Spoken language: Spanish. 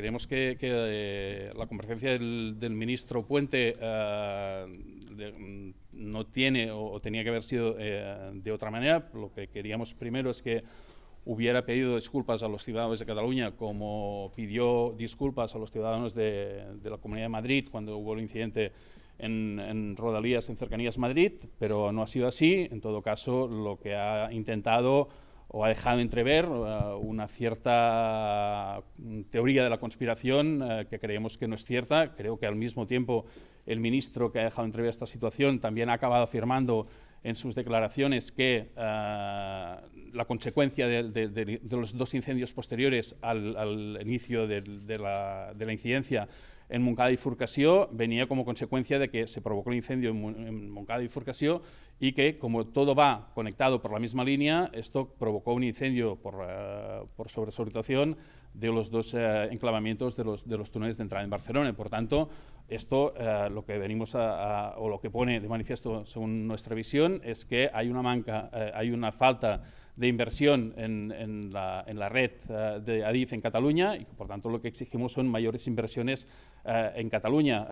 creemos que, eh, la comparecencia del, ministro Puente eh, mm, no tiene o, tenía que haber sido eh, de otra manera. Lo que queríamos primero es que hubiera pedido disculpas a los ciudadanos de Cataluña, como pidió disculpas a los ciudadanos de, la Comunidad de Madrid cuando hubo el incidente en, en, Rodalías, en Cercanías Madrid, pero no ha sido así. En todo caso, lo que ha intentado o ha dejado entrever eh, una cierta mm, teoría de la conspiración eh, que creemos que no es cierta. Creo que al mismo tiempo el ministro que ha dejado entrever esta situación también ha acabado afirmando en sus declaraciones que eh, la consecuencia de, los dos incendios posteriores al, inicio de la incidencia en Moncada y Furcasió venía como consecuencia de que se provocó un incendio en Moncada y Furcasió y que, como todo va conectado por la misma línea, esto provocó un incendio por, uh, de los dos eh, enclavamientos de los, de los túneles de entrada en Barcelona. Por tanto, esto eh, lo que venimos o lo que pone de manifiesto, según nuestra visión, es que hay una manca, hay una falta de inversión en, la, la, red eh, de Adif en Cataluña y por tanto lo que exigimos son mayores inversiones eh, en Cataluña.